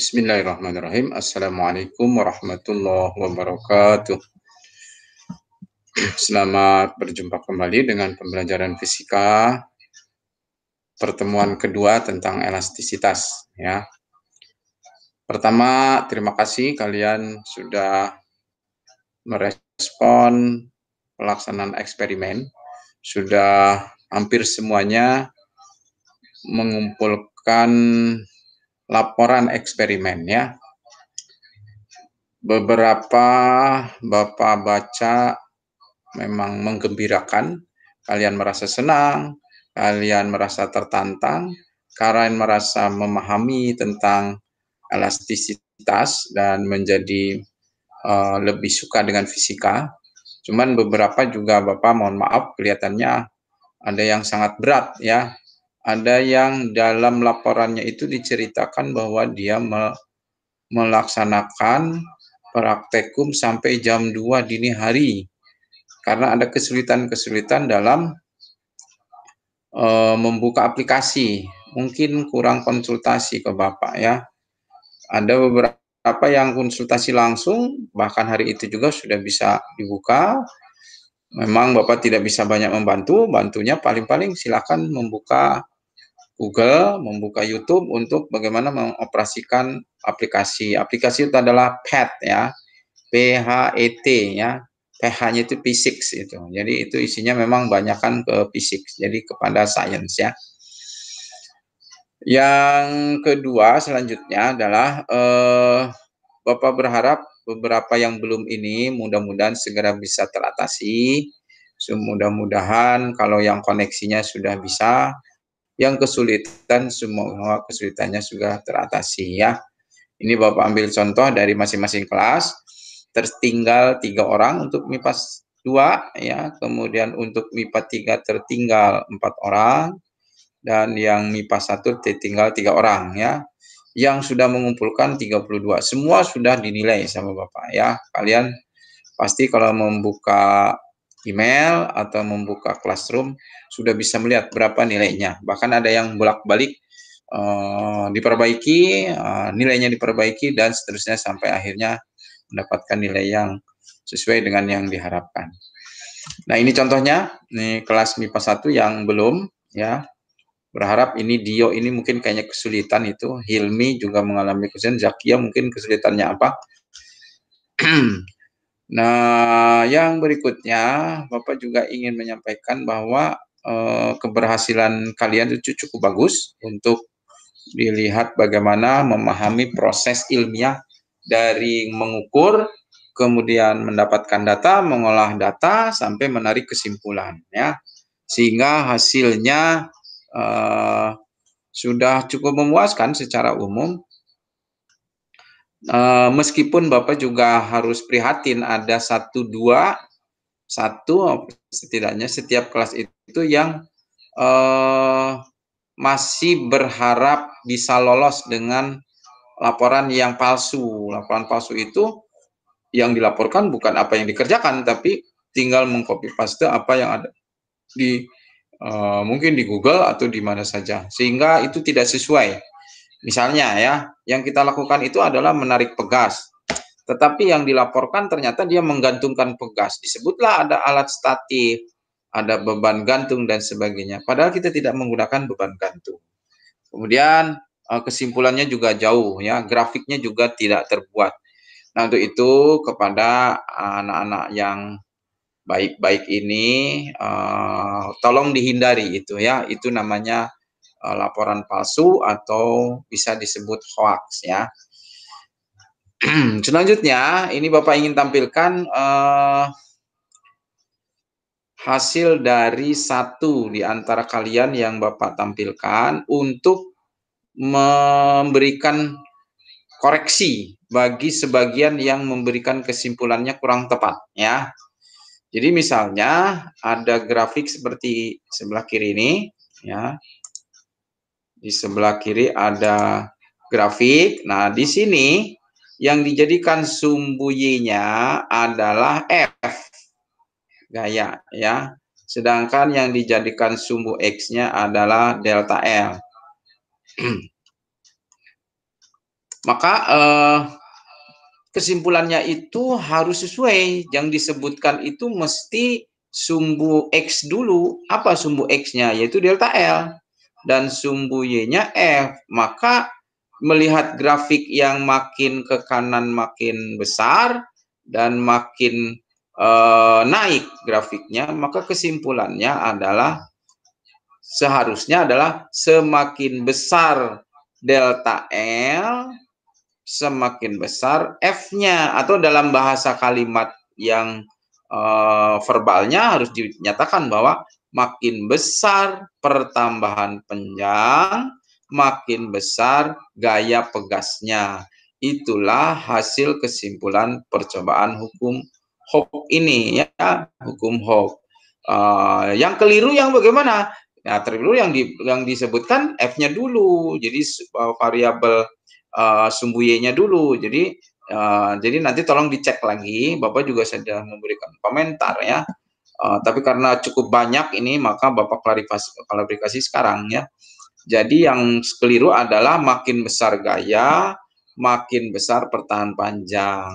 Bismillahirrahmanirrahim. Assalamualaikum warahmatullahi wabarakatuh. Selamat berjumpa kembali dengan pembelajaran fisika pertemuan kedua tentang elastisitas ya. Pertama, terima kasih kalian sudah merespon pelaksanaan eksperimen. Sudah hampir semuanya mengumpulkan laporan eksperimennya. Beberapa Bapak baca memang menggembirakan, kalian merasa senang, kalian merasa tertantang, kalian merasa memahami tentang elastisitas dan menjadi uh, lebih suka dengan fisika. Cuman beberapa juga Bapak mohon maaf kelihatannya ada yang sangat berat ya ada yang dalam laporannya itu diceritakan bahwa dia melaksanakan praktekum sampai jam 2 dini hari karena ada kesulitan-kesulitan dalam e, membuka aplikasi. Mungkin kurang konsultasi ke Bapak ya. Ada beberapa yang konsultasi langsung bahkan hari itu juga sudah bisa dibuka memang Bapak tidak bisa banyak membantu, bantunya paling-paling silakan membuka Google, membuka YouTube untuk bagaimana mengoperasikan aplikasi. Aplikasi itu adalah PET ya, T ya. PH-nya e ya. itu physics itu. Jadi itu isinya memang banyakkan ke physics, jadi kepada science ya. Yang kedua selanjutnya adalah eh, Bapak berharap beberapa yang belum ini mudah-mudahan segera bisa teratasi. semudah mudah-mudahan kalau yang koneksinya sudah bisa yang kesulitan semua kesulitannya sudah teratasi ya. Ini Bapak ambil contoh dari masing-masing kelas. Tertinggal tiga orang untuk MIPA 2 ya, kemudian untuk MIPA 3 tertinggal empat orang dan yang MIPA 1 tertinggal tiga orang ya. Yang sudah mengumpulkan 32. Semua sudah dinilai sama Bapak ya. Kalian pasti kalau membuka email atau membuka Classroom sudah bisa melihat berapa nilainya. Bahkan ada yang bolak-balik uh, diperbaiki, uh, nilainya diperbaiki dan seterusnya sampai akhirnya mendapatkan nilai yang sesuai dengan yang diharapkan. Nah, ini contohnya, ini kelas MIPA 1 yang belum ya. Berharap ini Dio ini mungkin kayaknya kesulitan itu, Hilmi juga mengalami kesulitan, Zakia mungkin kesulitannya apa? Nah, yang berikutnya Bapak juga ingin menyampaikan bahwa eh, keberhasilan kalian itu cukup bagus untuk dilihat bagaimana memahami proses ilmiah dari mengukur kemudian mendapatkan data, mengolah data sampai menarik kesimpulan ya. Sehingga hasilnya eh, sudah cukup memuaskan secara umum Eh, meskipun Bapak juga harus prihatin ada satu dua satu setidaknya setiap kelas itu yang uh, masih berharap bisa lolos dengan laporan yang palsu. Laporan palsu itu yang dilaporkan bukan apa yang dikerjakan, tapi tinggal mengcopy paste apa yang ada di uh, mungkin di Google atau di mana saja, sehingga itu tidak sesuai Misalnya ya, yang kita lakukan itu adalah menarik pegas. Tetapi yang dilaporkan ternyata dia menggantungkan pegas. Disebutlah ada alat statif, ada beban gantung dan sebagainya. Padahal kita tidak menggunakan beban gantung. Kemudian eh, kesimpulannya juga jauh ya, grafiknya juga tidak terbuat. Nah, untuk itu kepada anak-anak yang baik-baik ini uh, tolong dihindari itu ya. Itu namanya Eh, laporan palsu atau bisa disebut hoax ya. Selanjutnya, ini Bapak ingin tampilkan uh, hasil dari satu di antara kalian yang Bapak tampilkan untuk memberikan koreksi bagi sebagian yang memberikan kesimpulannya kurang tepat ya. Jadi misalnya ada grafik seperti sebelah kiri ini ya. Di sebelah kiri ada grafik. Nah, di sini yang dijadikan sumbu Y-nya adalah F. Gaya, ya. Sedangkan yang dijadikan sumbu X-nya adalah delta L. Maka eh, kesimpulannya itu harus sesuai. Yang disebutkan itu mesti sumbu X dulu. Apa sumbu X-nya? Yaitu delta L dan sumbu Y-nya F. Maka melihat grafik yang makin ke kanan makin besar dan makin eh, naik grafiknya, maka kesimpulannya adalah seharusnya adalah semakin besar delta L, semakin besar F-nya atau dalam bahasa kalimat yang eh, verbalnya harus dinyatakan bahwa makin besar pertambahan penjang, makin besar gaya pegasnya. Itulah hasil kesimpulan percobaan hukum hoax ini ya, hukum hoax. Uh, eh, yang keliru yang bagaimana? Nah, terlalu yang di, yang disebutkan F-nya dulu. Jadi uh, variabel uh, sumbu Y-nya dulu. Jadi uh, jadi nanti tolong dicek lagi. Bapak juga sudah memberikan komentar ya. Eh, tapi karena cukup banyak ini maka Bapak klarifikasi, klarifikasi sekarang ya. Jadi yang keliru adalah makin besar gaya, makin besar pertahan panjang.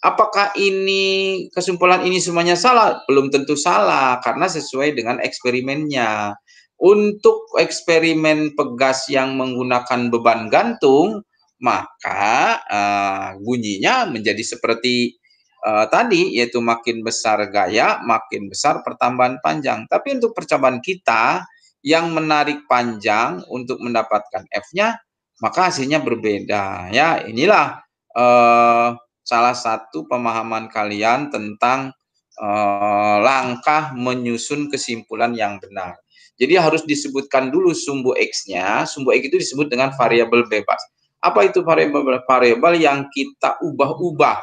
Apakah ini kesimpulan ini semuanya salah? Belum tentu salah karena sesuai dengan eksperimennya. Untuk eksperimen pegas yang menggunakan beban gantung, maka uh, bunyinya menjadi seperti uh, tadi yaitu makin besar gaya, makin besar pertambahan panjang. Tapi untuk percobaan kita yang menarik panjang untuk mendapatkan F-nya, maka hasilnya berbeda. Ya, inilah uh, salah satu pemahaman kalian tentang uh, langkah menyusun kesimpulan yang benar. Jadi harus disebutkan dulu sumbu X-nya. Sumbu X itu disebut dengan variabel bebas. Apa itu variabel variabel yang kita ubah-ubah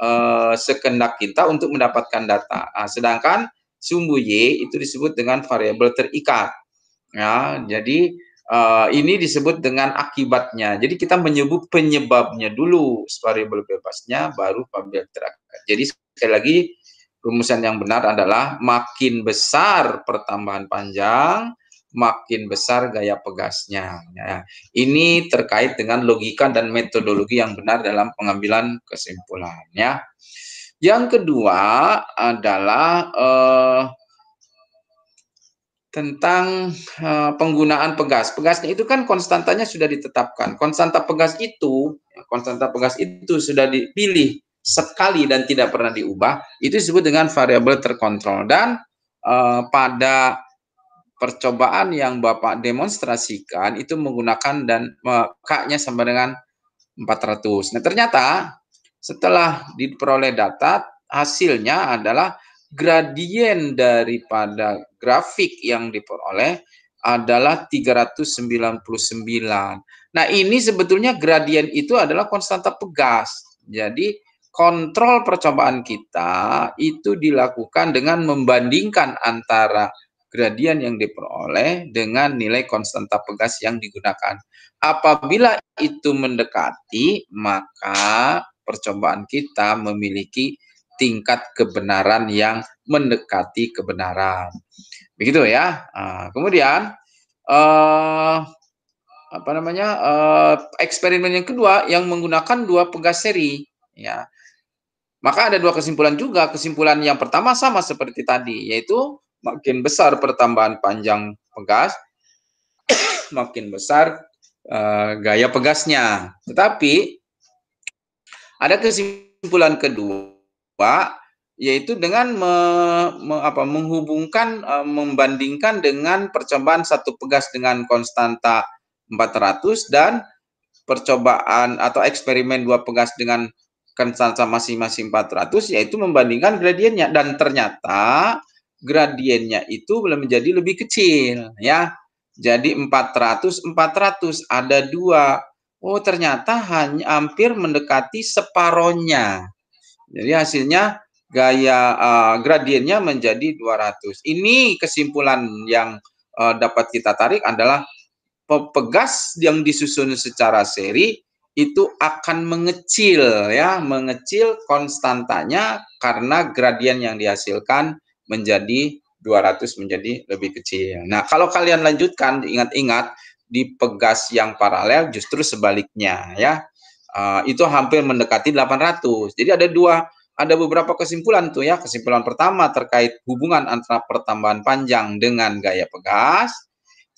uh, sekendak kita untuk mendapatkan data. Nah, sedangkan sumbu y itu disebut dengan variabel terikat. Ya, jadi uh, ini disebut dengan akibatnya. Jadi kita menyebut penyebabnya dulu variabel bebasnya, baru variabel terikat. Jadi sekali lagi rumusan yang benar adalah makin besar pertambahan panjang, makin besar gaya pegasnya. Ya. Ini terkait dengan logika dan metodologi yang benar dalam pengambilan kesimpulannya. Yang kedua adalah eh, tentang eh, penggunaan pegas. Pegasnya itu kan konstantanya sudah ditetapkan. Konstanta pegas itu, ya, konstanta pegas itu sudah dipilih sekali dan tidak pernah diubah. Itu disebut dengan variabel terkontrol dan eh, pada percobaan yang Bapak demonstrasikan itu menggunakan dan K-nya sama dengan 400. Nah, ternyata setelah diperoleh data, hasilnya adalah gradien daripada grafik yang diperoleh adalah 399. Nah, ini sebetulnya gradien itu adalah konstanta pegas. Jadi, kontrol percobaan kita itu dilakukan dengan membandingkan antara gradien yang diperoleh dengan nilai konstanta pegas yang digunakan. Apabila itu mendekati, maka percobaan kita memiliki tingkat kebenaran yang mendekati kebenaran. Begitu ya. Ah, kemudian eh, apa namanya? Eh, eksperimen yang kedua yang menggunakan dua pegas seri, ya. Maka ada dua kesimpulan juga. Kesimpulan yang pertama sama seperti tadi, yaitu makin besar pertambahan panjang pegas, makin besar uh, gaya pegasnya. Tetapi ada kesimpulan kedua yaitu dengan me, me, apa, menghubungkan uh, membandingkan dengan percobaan satu pegas dengan konstanta 400 dan percobaan atau eksperimen dua pegas dengan konstanta masing-masing 400 yaitu membandingkan gradiennya dan ternyata gradiennya itu menjadi lebih kecil ya. Jadi 400 400 ada dua. Oh, ternyata hanya hampir mendekati separohnya. Jadi hasilnya gaya uh, gradiennya menjadi 200. Ini kesimpulan yang uh, dapat kita tarik adalah pegas yang disusun secara seri itu akan mengecil ya, mengecil konstantanya karena gradien yang dihasilkan menjadi 200 menjadi lebih kecil. Nah, kalau kalian lanjutkan ingat-ingat di pegas yang paralel justru sebaliknya ya. Uh, itu hampir mendekati 800. Jadi ada dua ada beberapa kesimpulan tuh ya. Kesimpulan pertama terkait hubungan antara pertambahan panjang dengan gaya pegas.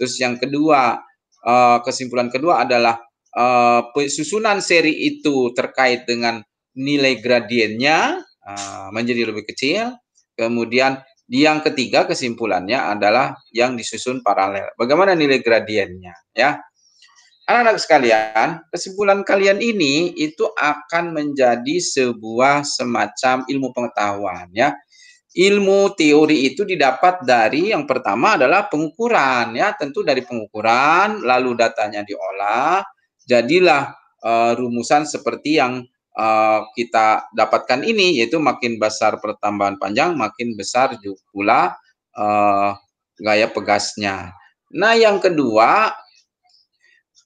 Terus yang kedua, uh, kesimpulan kedua adalah uh, ah, susunan seri itu terkait dengan nilai gradiennya uh, menjadi lebih kecil. Kemudian yang ketiga kesimpulannya adalah yang disusun paralel. Bagaimana nilai gradiennya ya? Anak-anak sekalian, kesimpulan kalian ini itu akan menjadi sebuah semacam ilmu pengetahuan ya. Ilmu teori itu didapat dari yang pertama adalah pengukuran ya, tentu dari pengukuran lalu datanya diolah, jadilah uh, rumusan seperti yang Eh, kita dapatkan ini yaitu makin besar pertambahan panjang makin besar juga pula uh, gaya pegasnya. Nah, yang kedua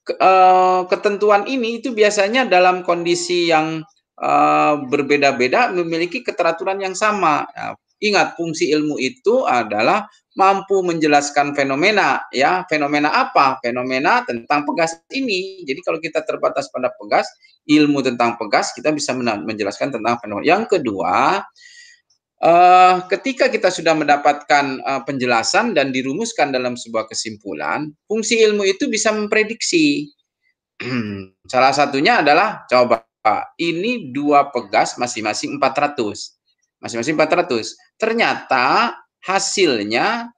ke, uh, ketentuan ini itu biasanya dalam kondisi yang uh, berbeda-beda memiliki keteraturan yang sama. Nah, Ingat fungsi ilmu itu adalah mampu menjelaskan fenomena ya fenomena apa fenomena tentang pegas ini jadi kalau kita terbatas pada pegas ilmu tentang pegas kita bisa menjelaskan tentang fenomena yang kedua uh, ketika kita sudah mendapatkan uh, penjelasan dan dirumuskan dalam sebuah kesimpulan fungsi ilmu itu bisa memprediksi salah satunya adalah coba ini dua pegas masing-masing 400 masing-masing 400 Ternyata hasilnya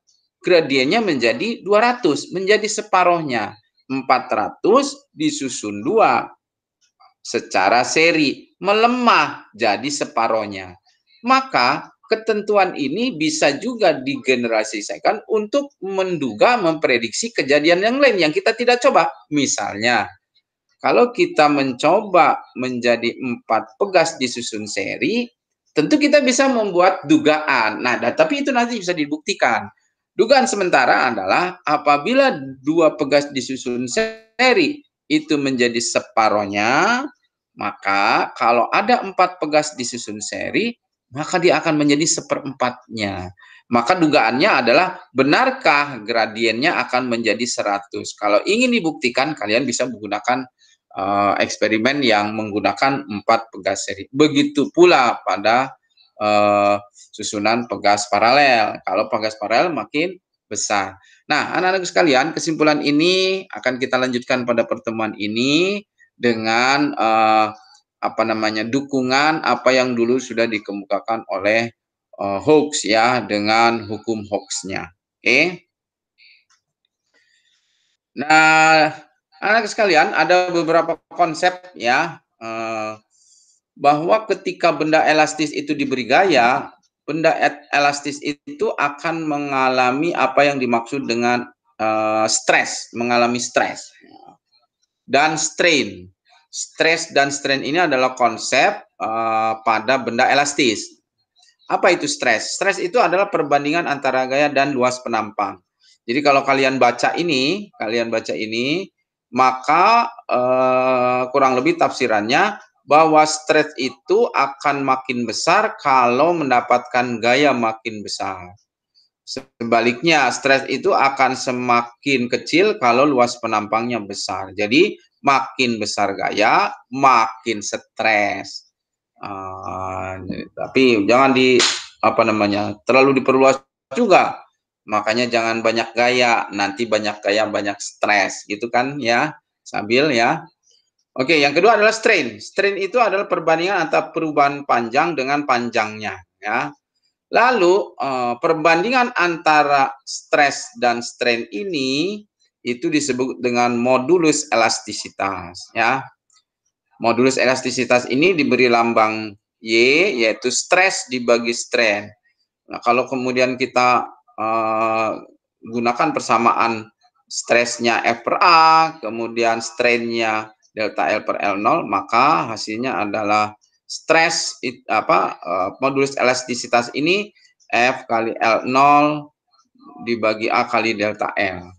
gradiennya menjadi 200, menjadi separohnya. 400 disusun dua secara seri, melemah jadi separohnya. Maka ketentuan ini bisa juga digenerasikan untuk menduga memprediksi kejadian yang lain yang kita tidak coba. Misalnya, kalau kita mencoba menjadi empat pegas disusun seri, Tentu kita bisa membuat dugaan. Nah, dan, tapi itu nanti bisa dibuktikan. Dugaan sementara adalah apabila dua pegas disusun seri itu menjadi separohnya, maka kalau ada empat pegas disusun seri, maka dia akan menjadi seperempatnya. Maka dugaannya adalah benarkah gradiennya akan menjadi 100. Kalau ingin dibuktikan, kalian bisa menggunakan uh, eksperimen yang menggunakan empat pegas seri. Begitu pula pada uh, susunan pegas paralel. Kalau pegas paralel makin besar. Nah, anak-anak sekalian, kesimpulan ini akan kita lanjutkan pada pertemuan ini dengan uh, apa namanya dukungan apa yang dulu sudah dikemukakan oleh uh, hoax ya dengan hukum hoaxnya oke okay? nah Anak sekalian, ada beberapa konsep ya eh, bahwa ketika benda elastis itu diberi gaya, benda elastis itu akan mengalami apa yang dimaksud dengan eh, stres, mengalami stres dan strain. Stres dan strain ini adalah konsep eh, pada benda elastis. Apa itu stres? Stres itu adalah perbandingan antara gaya dan luas penampang. Jadi kalau kalian baca ini, kalian baca ini, maka eh, kurang lebih tafsirannya bahwa stretch itu akan makin besar kalau mendapatkan gaya makin besar. Sebaliknya, stres itu akan semakin kecil kalau luas penampangnya besar. Jadi, makin besar gaya, makin stres. Uh, tapi jangan di apa namanya terlalu diperluas juga Makanya jangan banyak gaya, nanti banyak gaya banyak stres gitu kan ya. Sambil ya. Oke, yang kedua adalah strain. Strain itu adalah perbandingan antara perubahan panjang dengan panjangnya ya. Lalu eh, perbandingan antara stres dan strain ini itu disebut dengan modulus elastisitas ya. Modulus elastisitas ini diberi lambang Y yaitu stres dibagi strain. Nah, kalau kemudian kita uh, gunakan persamaan stresnya F per A, kemudian strainnya delta L per L0, maka hasilnya adalah stres apa uh, modulus elastisitas ini F kali L0 dibagi A kali delta L.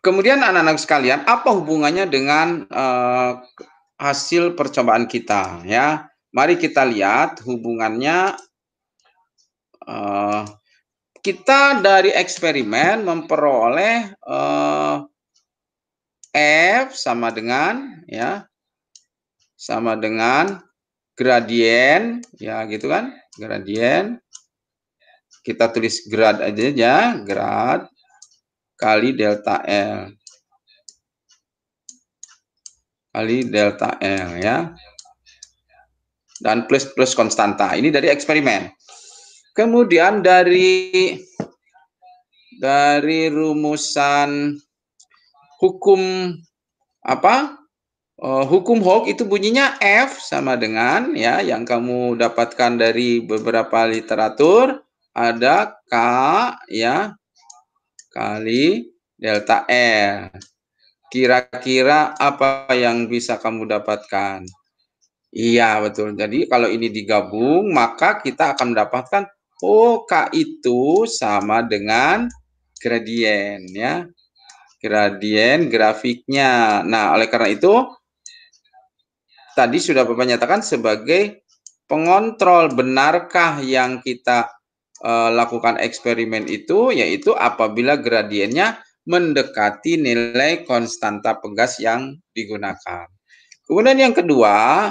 Kemudian anak-anak sekalian, apa hubungannya dengan uh, hasil percobaan kita ya? Mari kita lihat hubungannya uh, kita dari eksperimen memperoleh uh, F sama dengan ya sama dengan gradien ya gitu kan gradien kita tulis grad aja ya grad kali delta L kali delta L ya dan plus plus konstanta ini dari eksperimen Kemudian dari dari rumusan hukum apa? Eh, hukum Hooke itu bunyinya F sama dengan ya yang kamu dapatkan dari beberapa literatur ada K ya kali delta R. Kira-kira apa yang bisa kamu dapatkan? Iya, betul. Jadi kalau ini digabung, maka kita akan mendapatkan Oh, K itu sama dengan gradien ya. Gradien grafiknya. Nah, oleh karena itu tadi sudah Bapak nyatakan sebagai pengontrol benarkah yang kita uh, lakukan eksperimen itu yaitu apabila gradiennya mendekati nilai konstanta pegas yang digunakan. Kemudian yang kedua,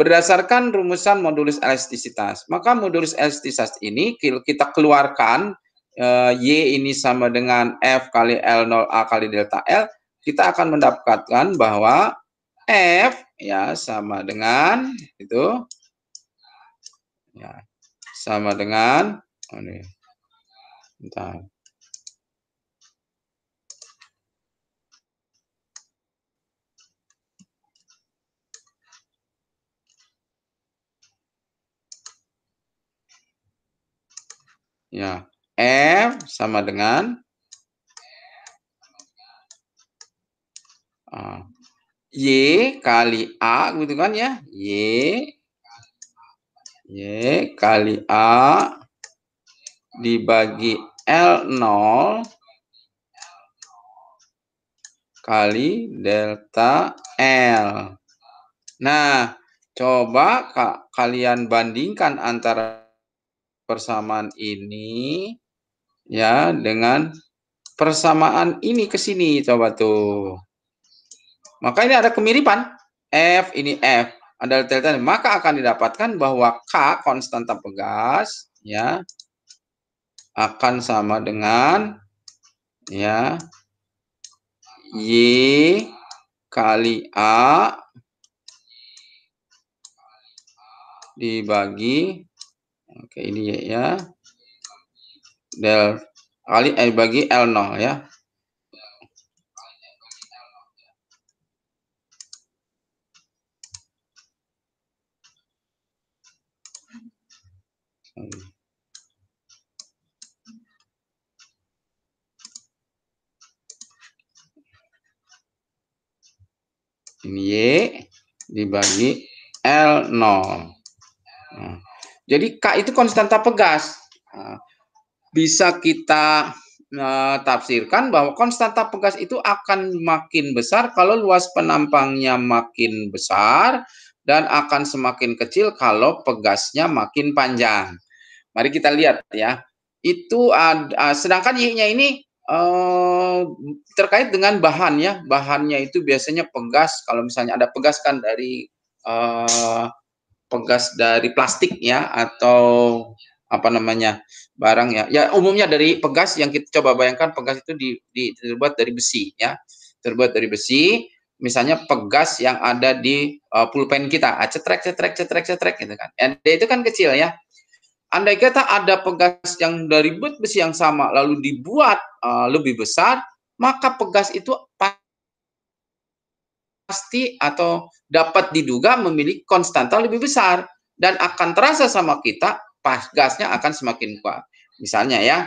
Berdasarkan rumusan modulus elastisitas, maka modulus elastisitas ini kita keluarkan eh, Y ini sama dengan F kali L0A kali delta L, kita akan mendapatkan bahwa F ya sama dengan itu ya sama dengan oh, ini. Bentar. Ya, F sama dengan Y kali A gitu kan ya. Y Y kali A dibagi L0 kali delta L. Nah, coba kalian bandingkan antara persamaan ini ya dengan persamaan ini ke sini coba tuh. Maka ini ada kemiripan. F ini F. Ada delta maka akan didapatkan bahwa K konstanta pegas ya akan sama dengan ya Y kali A dibagi Oke, ini ya. Del kali eh, bagi L0 ya. Ini Y dibagi L0. Jadi K itu konstanta pegas. Nah, bisa kita uh, tafsirkan bahwa konstanta pegas itu akan makin besar kalau luas penampangnya makin besar dan akan semakin kecil kalau pegasnya makin panjang. Mari kita lihat ya. Itu ada, sedangkan Y-nya ini eh, terkait dengan bahan ya. Bahannya itu biasanya pegas. Kalau misalnya ada pegas kan dari eh, pegas dari plastik ya atau apa namanya barang ya ya umumnya dari pegas yang kita coba bayangkan pegas itu di, di, terbuat dari besi ya terbuat dari besi misalnya pegas yang ada di uh, pulpen kita ah, cetrek cetrek cetrek cetrek gitu kan ya, itu kan kecil ya andai kata ada pegas yang dari besi yang sama lalu dibuat uh, lebih besar maka pegas itu pasti atau dapat diduga memiliki konstanta lebih besar dan akan terasa sama kita pas gasnya akan semakin kuat. Misalnya ya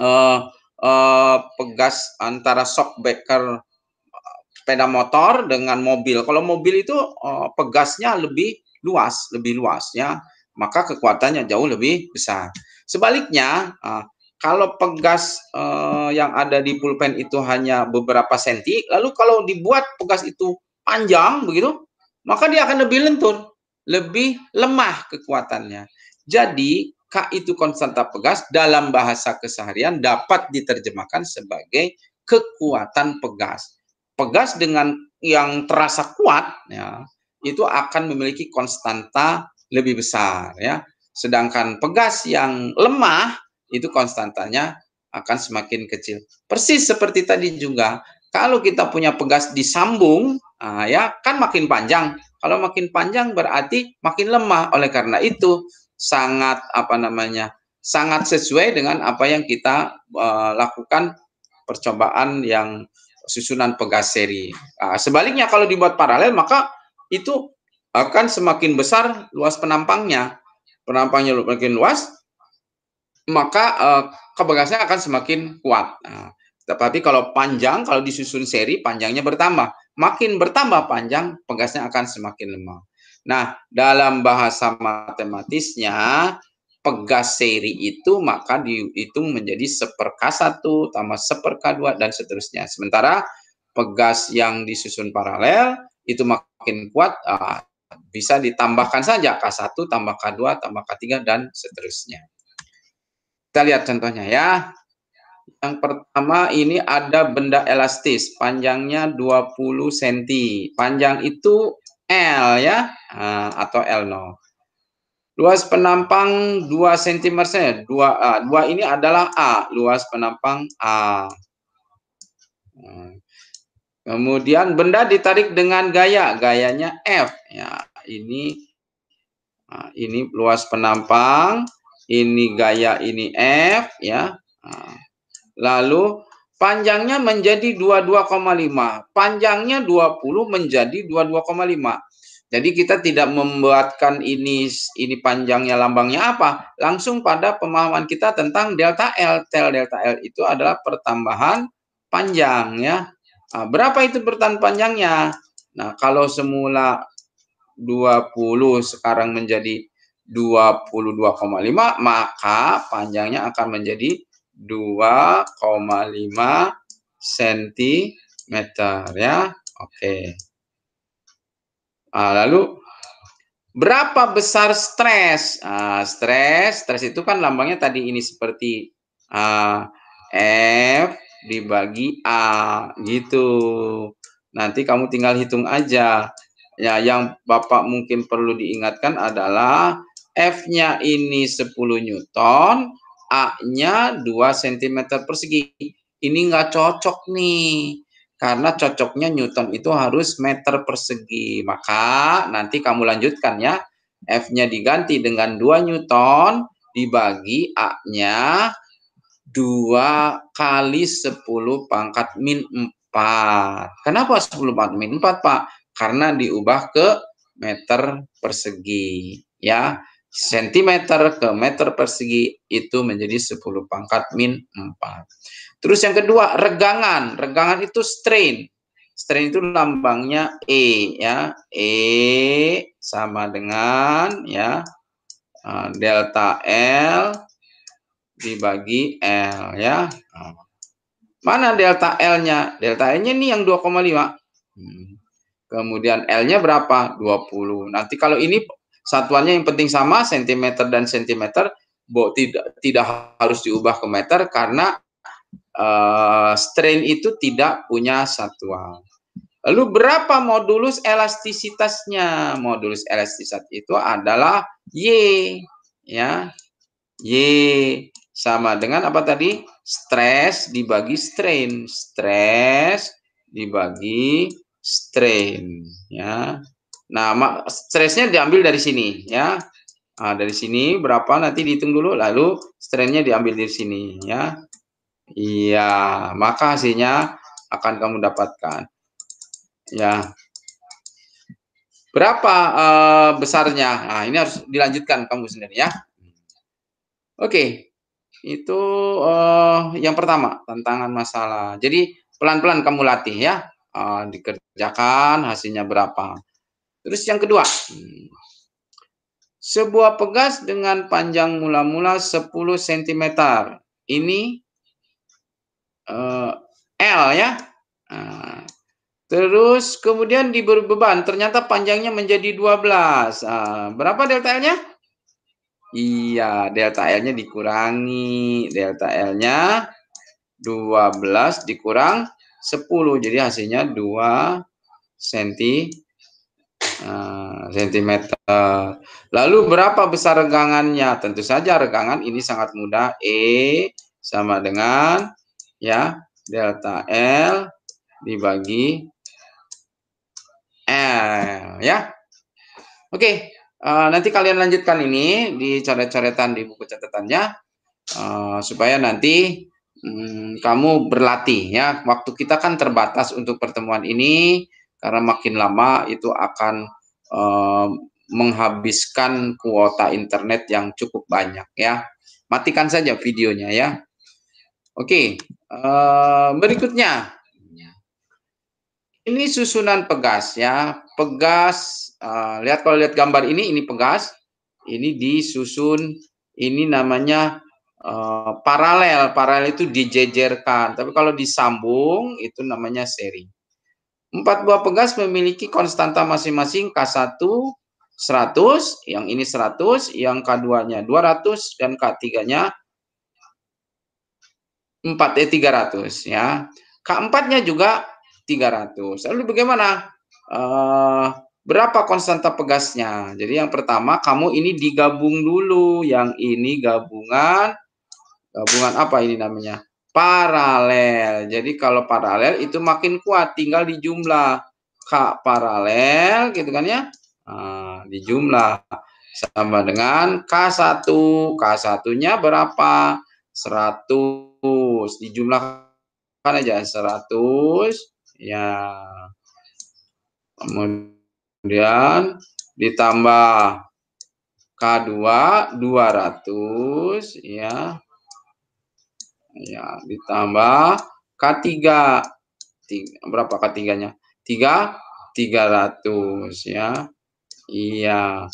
eh, eh, pegas antara shockbreaker eh, sepeda motor dengan mobil. Kalau mobil itu eh, pegasnya lebih luas, lebih luas ya, maka kekuatannya jauh lebih besar. Sebaliknya eh, kalau pegas eh, yang ada di pulpen itu hanya beberapa senti, lalu kalau dibuat pegas itu panjang begitu, maka dia akan lebih lentur, lebih lemah kekuatannya. Jadi K itu konstanta pegas dalam bahasa keseharian dapat diterjemahkan sebagai kekuatan pegas. Pegas dengan yang terasa kuat ya, itu akan memiliki konstanta lebih besar ya. Sedangkan pegas yang lemah itu konstantanya akan semakin kecil. Persis seperti tadi juga, kalau kita punya pegas disambung, nah ya kan makin panjang. Kalau makin panjang berarti makin lemah. Oleh karena itu sangat apa namanya, sangat sesuai dengan apa yang kita uh, lakukan percobaan yang susunan pegas seri. Nah, sebaliknya kalau dibuat paralel maka itu akan semakin besar luas penampangnya. Penampangnya makin luas, maka uh, keberhasilan akan semakin kuat. Nah, tetapi kalau panjang, kalau disusun seri, panjangnya bertambah. Makin bertambah panjang, pegasnya akan semakin lemah. Nah, dalam bahasa matematisnya, pegas seri itu maka dihitung menjadi seperka satu tambah seperka dua dan seterusnya. Sementara pegas yang disusun paralel itu makin kuat uh, bisa ditambahkan saja K1 tambah K2 tambah K3 dan seterusnya. Kita lihat contohnya ya. Yang pertama ini ada benda elastis, panjangnya 20 cm. Panjang itu L ya, ah, atau L0. Luas penampang 2 cm, 2A. 2 ini adalah A, luas penampang A. Hmm. Kemudian benda ditarik dengan gaya, gayanya F. Ya, ini ah, ini luas penampang ini gaya ini F ya. Nah, lalu panjangnya menjadi 22,5, panjangnya 20 menjadi 22,5. Jadi kita tidak membuatkan ini ini panjangnya lambangnya apa, langsung pada pemahaman kita tentang delta L. Tel delta L itu adalah pertambahan panjang ya. Nah, berapa itu bertahan panjangnya? Nah, kalau semula 20 sekarang menjadi 22,5 maka panjangnya akan menjadi 2,5 cm ya. Oke. Nah, lalu berapa besar stres? Nah, stres, stres itu kan lambangnya tadi ini seperti uh, F dibagi A gitu. Nanti kamu tinggal hitung aja. Ya, yang Bapak mungkin perlu diingatkan adalah F-nya ini 10 Newton, A-nya 2 cm persegi. Ini nggak cocok nih, karena cocoknya Newton itu harus meter persegi. Maka nanti kamu lanjutkan ya, F-nya diganti dengan 2 Newton dibagi A-nya 2 kali 10 pangkat min 4. Kenapa 10 pangkat min 4, Pak? Karena diubah ke meter persegi. Ya, cm ke meter persegi itu menjadi 10 pangkat min 4. Terus yang kedua, regangan. Regangan itu strain. Strain itu lambangnya E ya. E sama dengan ya e, delta L dibagi L ya. Mana delta L-nya? Delta L-nya ini yang 2,5. Hmm. Kemudian L-nya berapa? 20. Nanti kalau ini satuannya yang penting sama sentimeter dan sentimeter bo, tidak tidak harus diubah ke meter karena uh, strain itu tidak punya satuan. Lalu berapa modulus elastisitasnya? Modulus elastisitas itu adalah Y ya. Y sama dengan apa tadi? Stress dibagi strain. Stress dibagi strain ya. Nah, stresnya diambil dari sini ya. Nah, dari sini berapa nanti dihitung dulu lalu strainnya diambil dari sini ya. Iya, maka hasilnya akan kamu dapatkan. Ya. Berapa uh, besarnya? Nah, ini harus dilanjutkan kamu sendiri ya. Oke. Itu uh, yang pertama, tantangan masalah. Jadi pelan-pelan kamu latih ya. Uh, dikerjakan hasilnya berapa. Terus yang kedua, sebuah pegas dengan panjang mula-mula 10 cm. Ini uh, L ya. Uh, terus kemudian diberbeban, ternyata panjangnya menjadi 12. Uh, ah, berapa delta L-nya? Iya, delta L-nya dikurangi. Delta L-nya 12 dikurang 10. Jadi hasilnya 2 cm cm. Ah, Lalu berapa besar regangannya? Tentu saja regangan ini sangat mudah. E sama dengan ya delta L dibagi L ya. Oke, okay. uh, nanti kalian lanjutkan ini di coret-coretan di buku catatannya uh, supaya nanti um, kamu berlatih ya. Waktu kita kan terbatas untuk pertemuan ini karena makin lama itu akan eh, menghabiskan kuota internet yang cukup banyak ya. Matikan saja videonya ya. Oke, eh, berikutnya ini susunan pegas ya. Pegas eh, lihat kalau lihat gambar ini ini pegas. Ini disusun ini namanya uh, paralel. Paralel itu dijejerkan. Tapi kalau disambung itu namanya seri. Empat buah pegas memiliki konstanta masing-masing K1 100, yang ini 100, yang K2-nya 200 dan K3-nya 4 eh 300 ya. K4-nya juga 300. Lalu bagaimana? Uh, berapa konstanta pegasnya? Jadi yang pertama kamu ini digabung dulu, yang ini gabungan gabungan apa ini namanya? paralel. Jadi kalau paralel itu makin kuat tinggal di jumlah. K paralel gitu kan ya. Nah, di jumlah sama dengan K1. K1-nya berapa? 100. Dijumlahkan aja 100 ya. Kemudian ditambah K2 200 ya Ya, ditambah K3. Tiga, berapa K3-nya? 3 300 ya. Iya.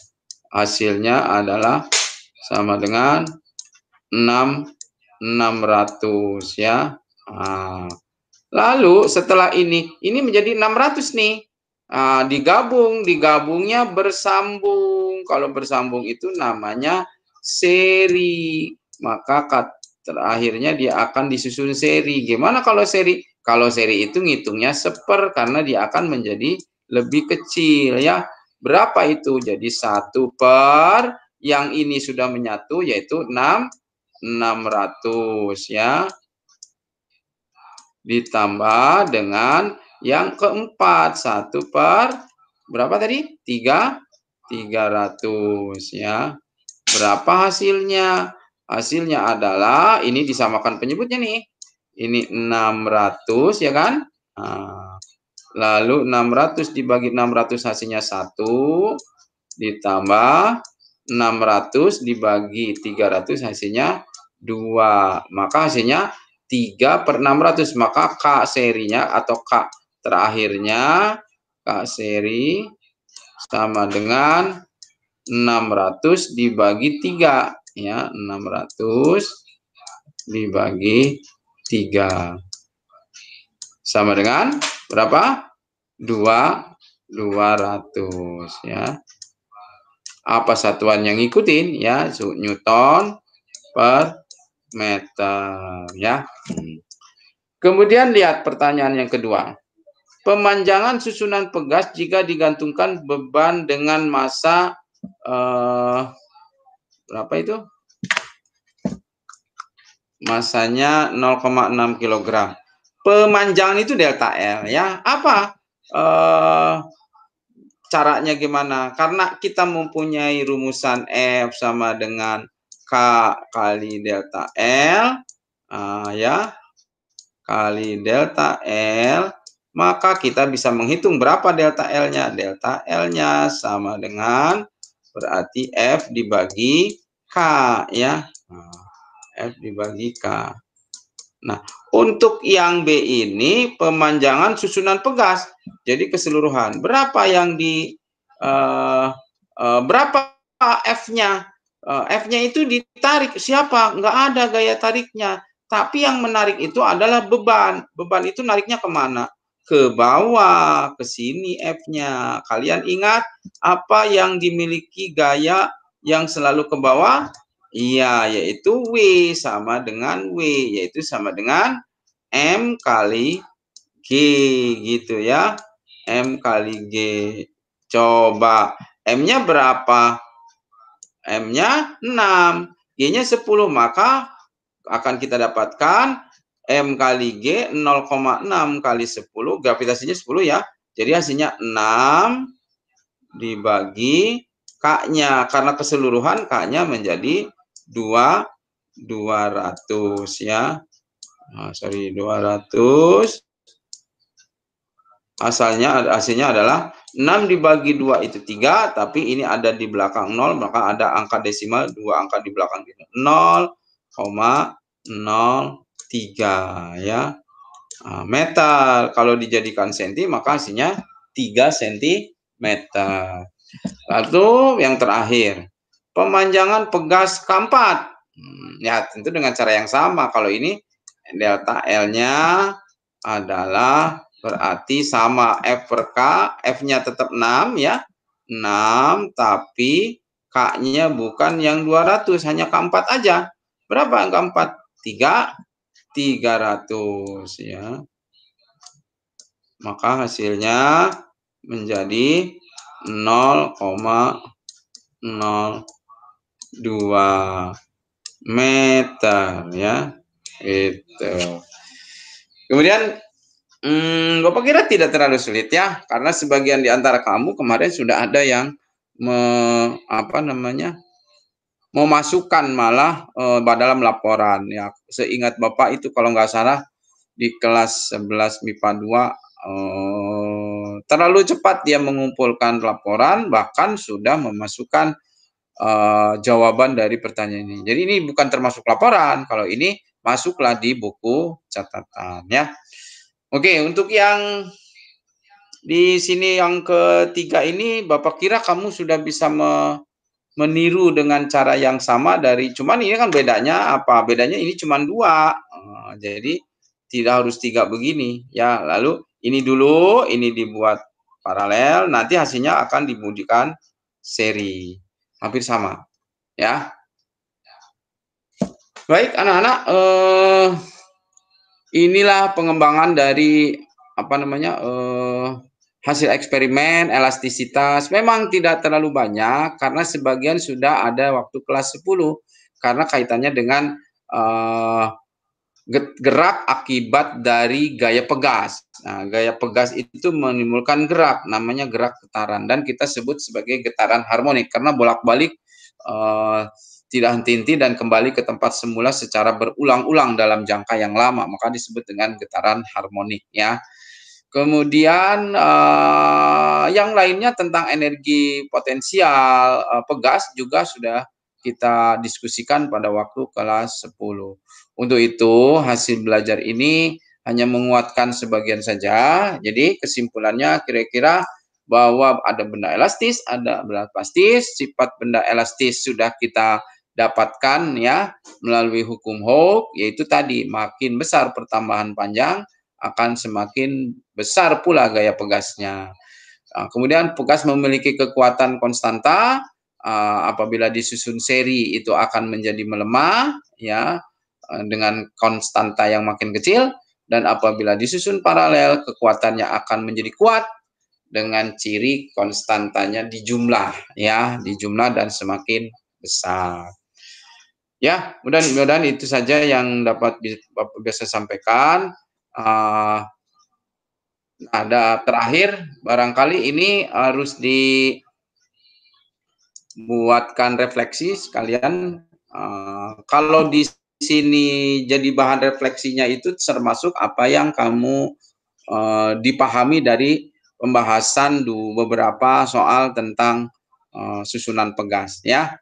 Hasilnya adalah sama dengan 6 600 ya. Nah, lalu setelah ini ini menjadi 600 nih. Nah, digabung, digabungnya bersambung. Kalau bersambung itu namanya seri. Maka K3 terakhirnya dia akan disusun seri. Gimana kalau seri? Kalau seri itu ngitungnya seper karena dia akan menjadi lebih kecil ya. Berapa itu? Jadi satu per yang ini sudah menyatu yaitu 6 600 ya. Ditambah dengan yang keempat satu per berapa tadi? 3 300 ya. Berapa hasilnya? Hasilnya adalah ini disamakan penyebutnya nih. Ini 600 ya kan? Nah, lalu 600 dibagi 600 hasilnya 1 ditambah 600 dibagi 300 hasilnya 2. Maka hasilnya 3 per 600. Maka K serinya atau K terakhirnya K seri sama dengan 600 dibagi 3 ya 600 dibagi 3 sama dengan berapa 2 200 ya apa satuan yang ngikutin ya Newton per meter ya kemudian lihat pertanyaan yang kedua pemanjangan susunan pegas jika digantungkan beban dengan massa eh, berapa itu? Masanya 0,6 kg. Pemanjangan itu delta L ya. Apa eh, caranya gimana? Karena kita mempunyai rumusan F sama dengan K kali delta L ah, ya kali delta L maka kita bisa menghitung berapa delta L-nya. Delta L-nya sama dengan Berarti F dibagi K ya. Nah, F dibagi K. Nah, untuk yang B ini pemanjangan susunan pegas. Jadi keseluruhan. Berapa yang di uh, uh, berapa F-nya? Uh, F-nya itu ditarik siapa? Nggak ada gaya tariknya. Tapi yang menarik itu adalah beban. Beban itu nariknya kemana? ke bawah, ke sini F-nya. Kalian ingat apa yang dimiliki gaya yang selalu ke bawah? Iya, yaitu W sama dengan W, yaitu sama dengan M kali G gitu ya. M kali G. Coba M-nya berapa? M-nya 6, G-nya 10, maka akan kita dapatkan M kali G 0,6 kali 10, gravitasinya 10 ya. Jadi hasilnya 6 dibagi K-nya. Karena keseluruhan K-nya menjadi 2, 200 ya. Nah, sorry, 200. Asalnya, hasilnya adalah 6 dibagi 2 itu 3, tapi ini ada di belakang 0, maka ada angka desimal 2 angka di belakang 0,0 3 ya. Ah, Meter kalau dijadikan senti maka hasilnya 3 cm. Lalu yang terakhir, pemanjangan pegas keempat hmm, Ya, tentu dengan cara yang sama. Kalau ini delta L-nya adalah berarti sama F per K, F-nya tetap 6 ya. 6 tapi K-nya bukan yang 200, hanya keempat aja. Berapa angka 4? 3 300 ya. Maka hasilnya menjadi 0,02 meter ya. Itu. Kemudian hmm, Bapak kira tidak terlalu sulit ya karena sebagian di antara kamu kemarin sudah ada yang me, apa namanya? memasukkan malah eh, dalam laporan ya seingat Bapak itu kalau nggak salah di kelas 11 MIPA 2 terlalu cepat dia mengumpulkan laporan bahkan sudah memasukkan eh, jawaban dari pertanyaan ini. Jadi ini bukan termasuk laporan kalau ini masuklah di buku catatan ya. Oke, untuk yang di sini yang ketiga ini Bapak kira kamu sudah bisa me meniru dengan cara yang sama dari cuman ini kan bedanya apa bedanya ini cuman dua eh, jadi tidak harus tiga begini ya lalu ini dulu ini dibuat paralel nanti hasilnya akan dibunyikan seri hampir sama ya baik anak-anak eh, inilah pengembangan dari apa namanya eh, hasil eksperimen elastisitas memang tidak terlalu banyak karena sebagian sudah ada waktu kelas 10 karena kaitannya dengan uh, gerak akibat dari gaya pegas. Nah, gaya pegas itu menimbulkan gerak namanya gerak getaran dan kita sebut sebagai getaran harmonik karena bolak-balik uh, tidak henti-henti dan kembali ke tempat semula secara berulang-ulang dalam jangka yang lama, maka disebut dengan getaran harmonik ya. Kemudian uh, yang lainnya tentang energi potensial uh, pegas juga sudah kita diskusikan pada waktu kelas 10. Untuk itu hasil belajar ini hanya menguatkan sebagian saja. Jadi kesimpulannya kira-kira bahwa ada benda elastis, ada benda plastis, sifat benda elastis sudah kita dapatkan ya melalui hukum Hooke yaitu tadi makin besar pertambahan panjang akan semakin besar pula gaya pegasnya. Ah, kemudian pegas memiliki kekuatan konstanta ah, apabila disusun seri itu akan menjadi melemah ya ah, dengan konstanta yang makin kecil dan apabila disusun paralel kekuatannya akan menjadi kuat dengan ciri konstantanya di jumlah ya di jumlah dan semakin besar ya mudah-mudahan itu saja yang dapat bisa sampaikan Ah, ada terakhir barangkali ini harus dibuatkan refleksi sekalian. Ah, kalau di sini jadi bahan refleksinya itu termasuk apa yang kamu eh, dipahami dari pembahasan beberapa soal tentang eh, susunan pegas ya.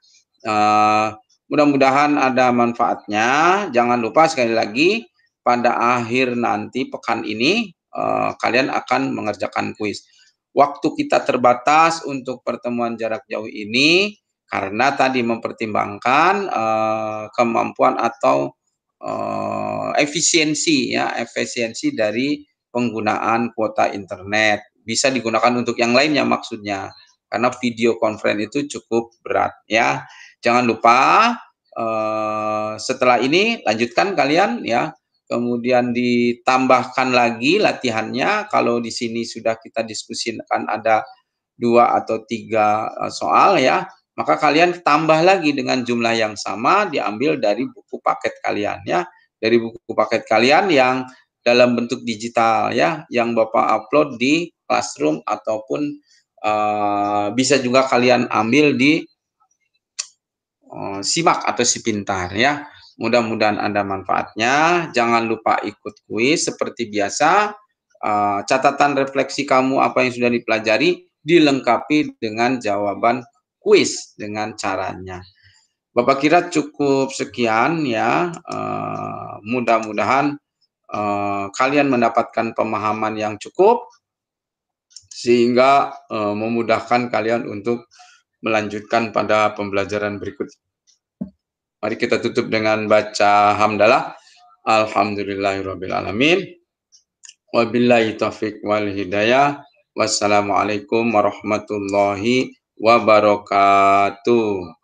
Ah, mudah-mudahan ada manfaatnya. Jangan lupa sekali lagi pada akhir nanti pekan ini uh, kalian akan mengerjakan kuis. Waktu kita terbatas untuk pertemuan jarak jauh ini karena tadi mempertimbangkan uh, kemampuan atau uh, efisiensi ya, efisiensi dari penggunaan kuota internet. Bisa digunakan untuk yang lainnya maksudnya. Karena video conference itu cukup berat ya. Jangan lupa uh, setelah ini lanjutkan kalian ya kemudian ditambahkan lagi latihannya. Kalau di sini sudah kita diskusikan ada dua atau tiga eh, soal ya, maka kalian tambah lagi dengan jumlah yang sama diambil dari buku paket kalian ya, dari buku paket kalian yang dalam bentuk digital ya, yang Bapak upload di Classroom ataupun uh, bisa juga kalian ambil di uh, simak atau si pintar ya. Mudah-mudahan Anda manfaatnya. Jangan lupa ikut kuis seperti biasa. Eh, catatan refleksi kamu apa yang sudah dipelajari dilengkapi dengan jawaban kuis dengan caranya. Bapak kira cukup sekian ya. Eh, mudah-mudahan eh, kalian mendapatkan pemahaman yang cukup sehingga memudahkan kalian untuk melanjutkan pada pembelajaran berikutnya. Mari kita tutup dengan baca hamdalah. Alhamdulillahirrabbilalamin. Wabillahi taufiq wal hidayah. Wassalamualaikum warahmatullahi wabarakatuh.